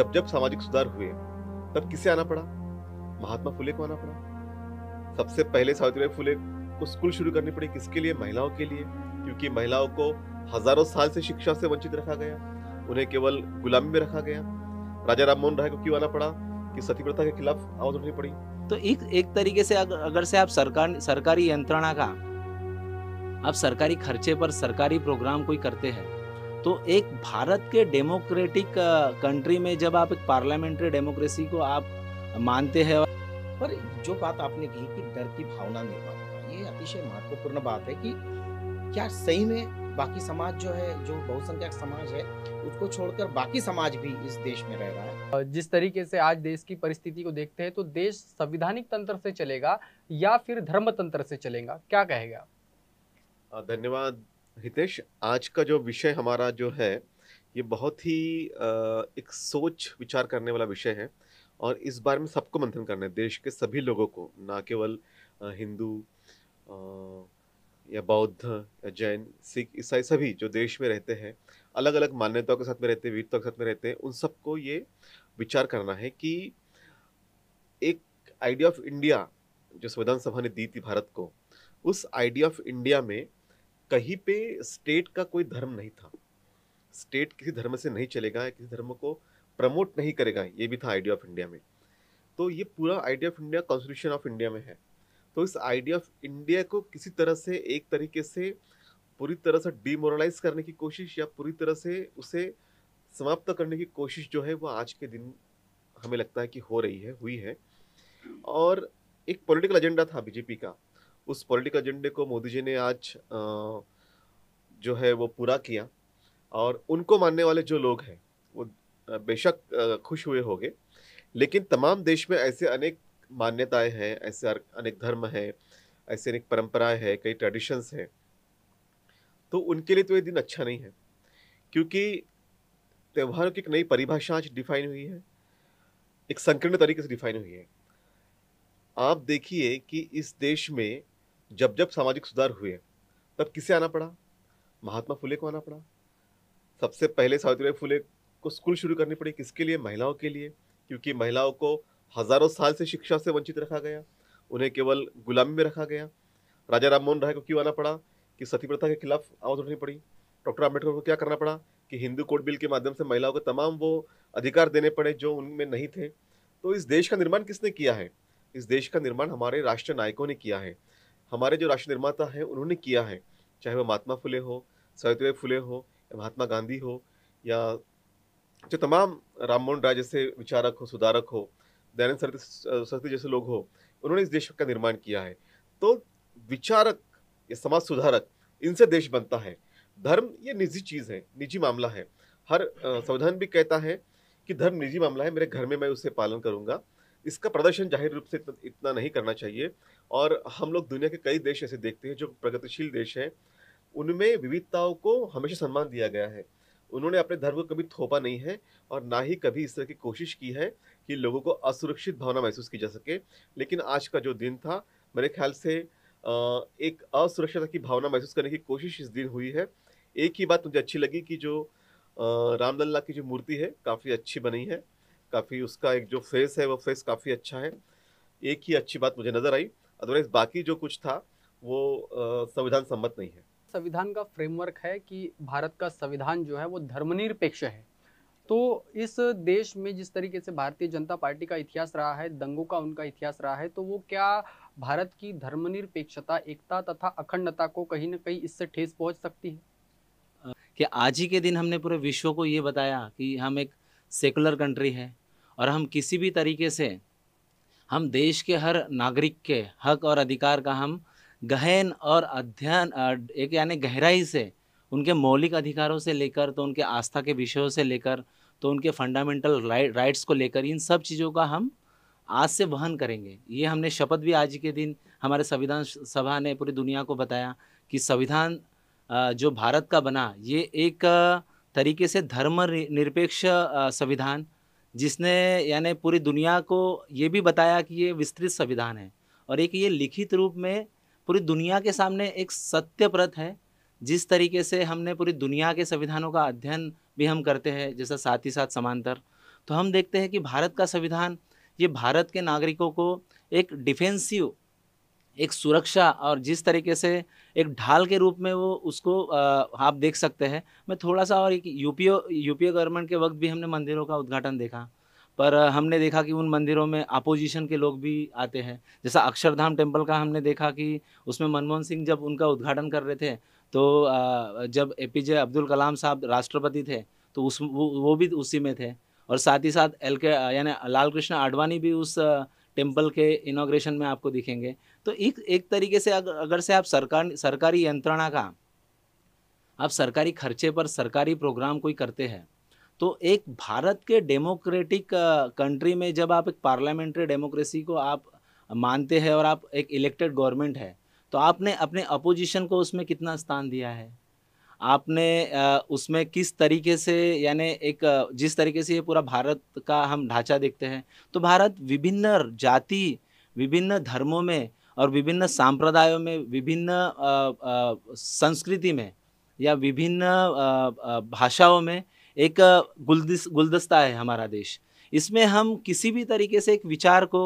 जब जब सामाजिक सुधार हुए तब किसे आना पड़ा महात्मा फुले को आना पड़ा सबसे पहले सावित्रीबाई फुले को स्कूल शुरू करनी पड़ी किसके लिए महिलाओं के लिए क्योंकि महिलाओं को हजारों साल से शिक्षा से वंचित रखा गया उन्हें केवल गुलामी में रखा गया राजा राम मोहन राय को क्यों आना पड़ा कि सती प्रथा के खिलाफ आवाज उठनी पड़ी तो एक एक तरीके से अग, अगर से आप सरकार सरकारी यंत्रणा का आप सरकारी खर्चे पर सरकारी प्रोग्राम कोई करते हैं तो एक भारत के डेमोक्रेटिक कंट्री में जब आप एक पार्लियामेंट्री डेमोक्रेसी को आप मानते हैं पर जो बात आपने कही कि डर की भावना निर्माण ये अतिशय महत्वपूर्ण बात है कि क्या सही में बाकी समाज जो है जो बहुसंख्यक समाज है उसको छोड़कर बाकी समाज भी इस देश में रह रहा है जिस तरीके से आज देश की परिस्थिति को देखते हैं तो देश संविधानिक तंत्र से चलेगा या फिर धर्म तंत्र से चलेगा क्या कहेगा धन्यवाद हितेश आज का जो विषय हमारा जो है ये बहुत ही एक सोच विचार करने वाला विषय है और इस बारे में सबको मंथन करना है देश के सभी लोगों को ना केवल हिंदू या बौद्ध या जैन सिख ईसाई सभी जो देश में रहते हैं अलग अलग मान्यताओं के साथ में रहते हैं वीरताओं के साथ में रहते हैं उन सबको ये विचार करना है कि एक आइडिया ऑफ इंडिया जो संविधान सभा ने दी थी भारत को उस आइडिया ऑफ इंडिया में कहीं पे स्टेट का कोई धर्म नहीं था स्टेट किसी धर्म से नहीं चलेगा किसी धर्म को प्रमोट नहीं करेगा ये भी था आइडिया ऑफ इंडिया में तो ये पूरा idea of India constitution of India में है तो इस आइडिया ऑफ इंडिया को किसी तरह से एक तरीके से पूरी तरह से डिमोरलाइज करने की कोशिश या पूरी तरह से उसे समाप्त करने की कोशिश जो है वो आज के दिन हमें लगता है कि हो रही है हुई है और एक पॉलिटिकल एजेंडा था बीजेपी का उस पॉलिटिकल एजेंडे को मोदी जी ने आज जो है वो पूरा किया और उनको मानने वाले जो लोग हैं वो बेशक खुश हुए होंगे लेकिन तमाम देश में ऐसे अनेक मान्यताएं हैं ऐसे अनेक धर्म हैं ऐसे अनेक परंपराएं हैं कई ट्रेडिशंस हैं तो उनके लिए तो ये दिन अच्छा नहीं है क्योंकि त्यौहारों की एक नई परिभाषा आज डिफाइन हुई है एक संकीर्ण तरीके से डिफाइन हुई है आप देखिए कि इस देश में जब जब सामाजिक सुधार हुए तब किसे आना पड़ा महात्मा फुले को आना पड़ा सबसे पहले सावित्रीबाई फुले को स्कूल शुरू करनी पड़ी किसके लिए महिलाओं के लिए क्योंकि महिलाओं को हजारों साल से शिक्षा से वंचित रखा गया उन्हें केवल गुलामी में रखा गया राजा राम मोहन राय को क्यों आना पड़ा कि सती प्रथा के खिलाफ आवाज़ उठनी पड़ी डॉक्टर आम्बेडकर को क्या करना पड़ा कि हिंदू कोड बिल के माध्यम से महिलाओं को तमाम वो अधिकार देने पड़े जो उनमें नहीं थे तो इस देश का निर्माण किसने किया है इस देश का निर्माण हमारे राष्ट्र नायकों ने किया है हमारे जो राष्ट्र निर्माता हैं उन्होंने किया है चाहे वह महात्मा फुले हो सावित्री फुले हो या महात्मा गांधी हो या जो तमाम राम मोहन राय जैसे विचारक हो सुधारक हो दयानंद सरस्वती जैसे लोग हो उन्होंने इस देश का निर्माण किया है तो विचारक या समाज सुधारक इनसे देश बनता है धर्म ये निजी चीज़ है निजी मामला है हर संविधान भी कहता है कि धर्म निजी मामला है मेरे घर में मैं उससे पालन करूँगा इसका प्रदर्शन जाहिर रूप से इतना नहीं करना चाहिए और हम लोग दुनिया के कई देश ऐसे देखते हैं जो प्रगतिशील देश हैं उनमें विविधताओं को हमेशा सम्मान दिया गया है उन्होंने अपने धर्म को कभी थोपा नहीं है और ना ही कभी इस तरह की कोशिश की है कि लोगों को असुरक्षित भावना महसूस की जा सके लेकिन आज का जो दिन था मेरे ख्याल से एक असुरक्षता की भावना महसूस करने की कोशिश इस दिन हुई है एक ही बात मुझे अच्छी लगी कि जो रामलला की जो मूर्ति है काफ़ी अच्छी बनी है काफ़ी उसका एक जो फेस है वो फेस काफ़ी अच्छा है एक ही अच्छी बात मुझे नज़र आई अदरवाइज बाकी जो कुछ था वो संविधान सम्मत नहीं है संविधान का फ्रेमवर्क है कि भारत का संविधान जो है वो धर्मनिरपेक्ष है तो इस देश में जिस तरीके से भारतीय जनता पार्टी का इतिहास रहा है दंगों का उनका इतिहास रहा है तो वो क्या भारत की धर्मनिरपेक्षता एकता तथा अखंडता को कहीं ना कहीं इससे ठेस पहुंच सकती है कि आज ही के दिन हमने पूरे विश्व को ये बताया कि हम एक सेकुलर कंट्री है और हम किसी भी तरीके से हम देश के हर नागरिक के हक और अधिकार का हम गहन और अध्ययन एक यानी गहराई से उनके मौलिक अधिकारों से लेकर तो उनके आस्था के विषयों से लेकर तो उनके फंडामेंटल राइट राइट्स को लेकर इन सब चीज़ों का हम आज से वहन करेंगे ये हमने शपथ भी आज के दिन हमारे संविधान सभा ने पूरी दुनिया को बताया कि संविधान जो भारत का बना ये एक तरीके से धर्म निरपेक्ष संविधान जिसने यानी पूरी दुनिया को ये भी बताया कि ये विस्तृत संविधान है और एक ये लिखित रूप में पूरी दुनिया के सामने एक सत्य प्रत है जिस तरीके से हमने पूरी दुनिया के संविधानों का अध्ययन भी हम करते हैं जैसा साथ ही साथ समांतर तो हम देखते हैं कि भारत का संविधान ये भारत के नागरिकों को एक डिफेंसिव एक सुरक्षा और जिस तरीके से एक ढाल के रूप में वो उसको आप देख सकते हैं मैं थोड़ा सा और एक यूपीओ यूपीओ गवर्नमेंट के वक्त भी हमने मंदिरों का उद्घाटन देखा पर हमने देखा कि उन मंदिरों में अपोजिशन के लोग भी आते हैं जैसा अक्षरधाम टेम्पल का हमने देखा कि उसमें मनमोहन सिंह जब उनका उद्घाटन कर रहे थे तो जब ए पी जे अब्दुल कलाम साहब राष्ट्रपति थे तो उस वो, वो भी उसी में थे और साथ ही साथ एल के यानी लाल कृष्ण आडवाणी भी उस टेम्पल के इनाग्रेशन में आपको दिखेंगे तो एक एक तरीके से अगर से आप सरकार सरकारी यंत्रणा का आप सरकारी खर्चे पर सरकारी प्रोग्राम कोई करते हैं तो एक भारत के डेमोक्रेटिक कंट्री में जब आप एक पार्लियामेंट्री डेमोक्रेसी को आप मानते हैं और आप एक इलेक्टेड गवर्नमेंट है तो आपने अपने अपोजिशन को उसमें कितना स्थान दिया है आपने उसमें किस तरीके से यानी एक जिस तरीके से ये पूरा भारत का हम ढांचा देखते हैं तो भारत विभिन्न जाति विभिन्न धर्मों में और विभिन्न सांप्रदायों में विभिन्न संस्कृति में या विभिन्न भाषाओं में एक गुलदस गुलदस्ता है हमारा देश इसमें हम किसी भी तरीके से एक विचार को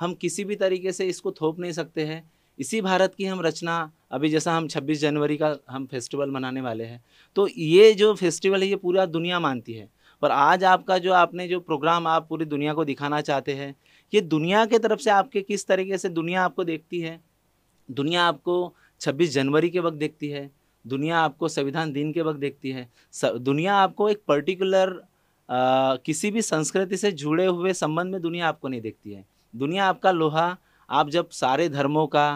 हम किसी भी तरीके से इसको थोप नहीं सकते हैं इसी भारत की हम रचना अभी जैसा हम 26 जनवरी का हम फेस्टिवल मनाने वाले हैं तो ये जो फेस्टिवल है ये पूरा दुनिया मानती है पर आज आपका जो आपने जो प्रोग्राम आप पूरी दुनिया को दिखाना चाहते हैं ये दुनिया के तरफ से आपके किस तरीके से दुनिया आपको देखती है दुनिया आपको 26 जनवरी के वक्त देखती है दुनिया आपको संविधान दिन के वक्त देखती है दुनिया आपको एक पर्टिकुलर किसी भी संस्कृति से जुड़े हुए संबंध में दुनिया आपको नहीं देखती है दुनिया आपका लोहा आप जब सारे धर्मों का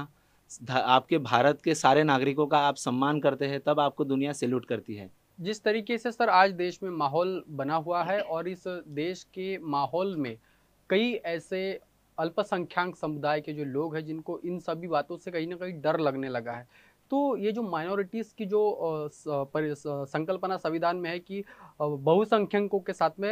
आपके भारत के सारे नागरिकों का आप सम्मान करते हैं तब आपको दुनिया सेल्यूट करती है जिस तरीके से सर आज देश में माहौल बना हुआ है और इस देश के माहौल में कई ऐसे अल्पसंख्यक समुदाय के जो लोग हैं जिनको इन सभी बातों से कहीं ना कहीं डर लगने लगा है तो ये जो माइनॉरिटीज़ की जो संकल्पना संविधान में है कि बहुसंख्यकों के साथ में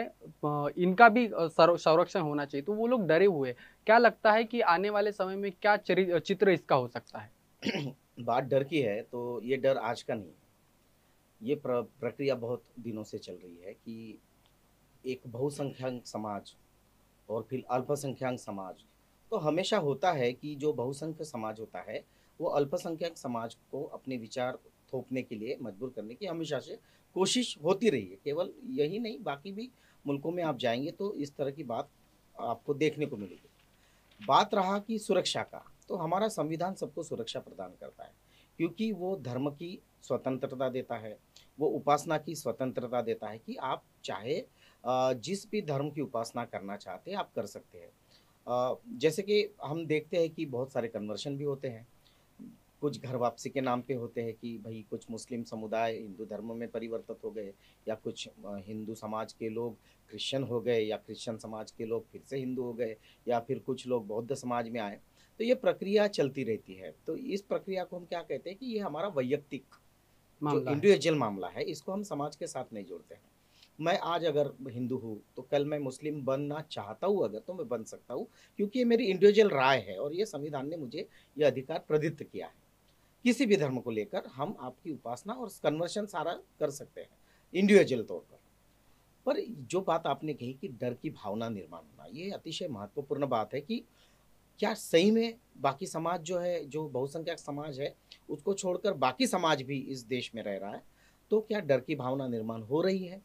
इनका भी संरक्षण होना चाहिए तो वो लोग डरे हुए क्या लगता है कि आने वाले समय में क्या चित्र इसका हो सकता है बात डर की है तो ये डर आज का नहीं है ये प्रक्रिया बहुत दिनों से चल रही है कि एक बहुसंख्यक समाज और फिर अल्पसंख्यक समाज तो हमेशा होता है कि जो बहुसंख्यक समाज होता है वो अल्पसंख्यक समाज को अपने विचार थोपने के लिए मजबूर करने की हमेशा से कोशिश होती रही है केवल यही नहीं बाकी भी मुल्कों में आप जाएंगे तो इस तरह की बात आपको देखने को मिलेगी बात रहा कि सुरक्षा का तो हमारा संविधान सबको सुरक्षा प्रदान करता है क्योंकि वो धर्म की स्वतंत्रता देता है वो उपासना की स्वतंत्रता देता है कि आप चाहे जिस भी धर्म की उपासना करना चाहते हैं आप कर सकते हैं जैसे कि हम देखते हैं कि बहुत सारे कन्वर्शन भी होते हैं कुछ घर वापसी के नाम पे होते हैं कि भाई कुछ मुस्लिम समुदाय हिंदू धर्म में परिवर्तित हो गए या कुछ हिंदू समाज के लोग क्रिश्चियन हो गए या क्रिश्चियन समाज के लोग फिर से हिंदू हो गए या फिर कुछ लोग बौद्ध समाज में आए तो ये प्रक्रिया चलती रहती है तो इस प्रक्रिया को हम क्या कहते हैं कि ये हमारा वैयक्तिक इंडिविजुअल मामला है इसको हम समाज के साथ नहीं जोड़ते हैं मैं आज अगर हिंदू हूँ तो कल मैं मुस्लिम बनना चाहता हूँ अगर तो मैं बन सकता हूँ क्योंकि ये मेरी इंडिविजुअल राय है और ये संविधान ने मुझे ये अधिकार प्रदत्त किया है किसी भी धर्म को लेकर हम आपकी उपासना और कन्वर्शन सारा कर सकते हैं इंडिविजुअल तौर पर पर जो बात आपने कही कि डर की भावना निर्माण होना ये अतिशय महत्वपूर्ण बात है कि क्या सही में बाकी समाज जो है जो बहुसंख्यक समाज है उसको छोड़कर बाकी समाज भी इस देश में रह रहा है तो क्या डर की भावना निर्माण हो रही है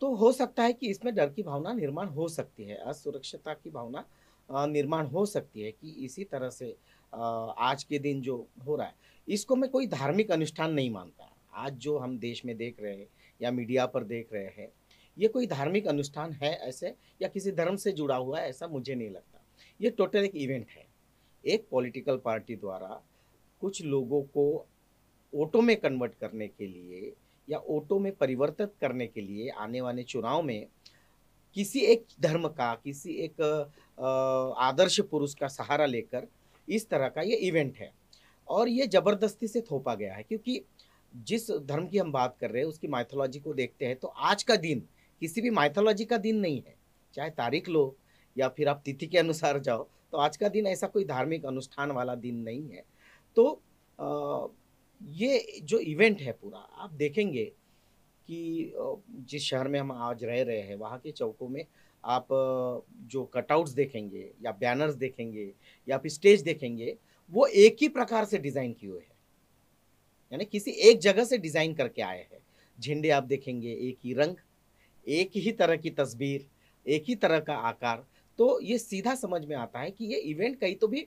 तो हो सकता है कि इसमें डर की भावना निर्माण हो सकती है असुरक्षता की भावना निर्माण हो सकती है कि इसी तरह से आज के दिन जो हो रहा है इसको मैं कोई धार्मिक अनुष्ठान नहीं मानता आज जो हम देश में देख रहे हैं या मीडिया पर देख रहे हैं ये कोई धार्मिक अनुष्ठान है ऐसे या किसी धर्म से जुड़ा हुआ है ऐसा मुझे नहीं लगता ये टोटल एक इवेंट है एक पॉलिटिकल पार्टी द्वारा कुछ लोगों को वोटों में कन्वर्ट करने के लिए या ओटो में परिवर्तित करने के लिए आने वाले चुनाव में किसी एक धर्म का किसी एक आदर्श पुरुष का सहारा लेकर इस तरह का ये इवेंट है और ये ज़बरदस्ती से थोपा गया है क्योंकि जिस धर्म की हम बात कर रहे हैं उसकी माइथोलॉजी को देखते हैं तो आज का दिन किसी भी माइथोलॉजी का दिन नहीं है चाहे तारीख लो या फिर आप तिथि के अनुसार जाओ तो आज का दिन ऐसा कोई धार्मिक अनुष्ठान वाला दिन नहीं है तो आ, ये जो इवेंट है पूरा आप देखेंगे कि जिस शहर में हम आज रह रहे हैं वहाँ के चौकों में आप जो कटआउट्स देखेंगे या बैनर्स देखेंगे या आप स्टेज देखेंगे वो एक ही प्रकार से डिज़ाइन किए हुए हैं यानी किसी एक जगह से डिज़ाइन करके आए हैं झंडे आप देखेंगे एक ही रंग एक ही तरह की तस्वीर एक ही तरह का आकार तो ये सीधा समझ में आता है कि ये इवेंट कहीं तो भी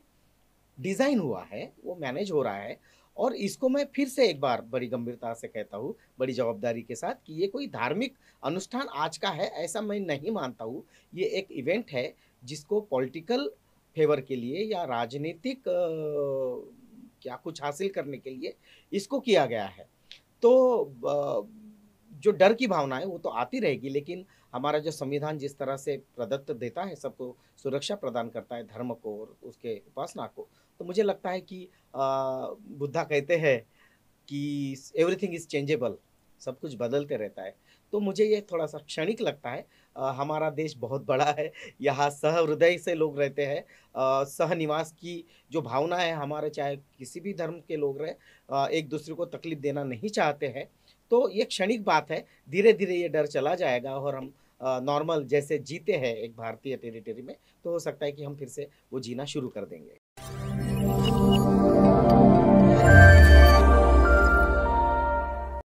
डिज़ाइन हुआ है वो मैनेज हो रहा है और इसको मैं फिर से एक बार बड़ी गंभीरता से कहता हूँ बड़ी जवाबदारी के साथ कि ये कोई धार्मिक अनुष्ठान आज का है ऐसा मैं नहीं मानता हूँ ये एक इवेंट है जिसको पॉलिटिकल फेवर के लिए या राजनीतिक क्या कुछ हासिल करने के लिए इसको किया गया है तो जो डर की भावना है वो तो आती रहेगी लेकिन हमारा जो संविधान जिस तरह से प्रदत्त देता है सबको सुरक्षा प्रदान करता है धर्म को और उसके उपासना को तो मुझे लगता है कि बुद्धा कहते हैं कि एवरीथिंग इज़ चेंजेबल सब कुछ बदलते रहता है तो मुझे ये थोड़ा सा क्षणिक लगता है आ, हमारा देश बहुत बड़ा है यहाँ सहृदय से लोग रहते हैं सहनिवास की जो भावना है हमारे चाहे किसी भी धर्म के लोग रहे आ, एक दूसरे को तकलीफ देना नहीं चाहते हैं तो ये क्षणिक बात है धीरे धीरे ये डर चला जाएगा और हम नॉर्मल जैसे जीते हैं एक भारतीय टेरिटरी में तो हो सकता है कि हम फिर से वो जीना शुरू कर देंगे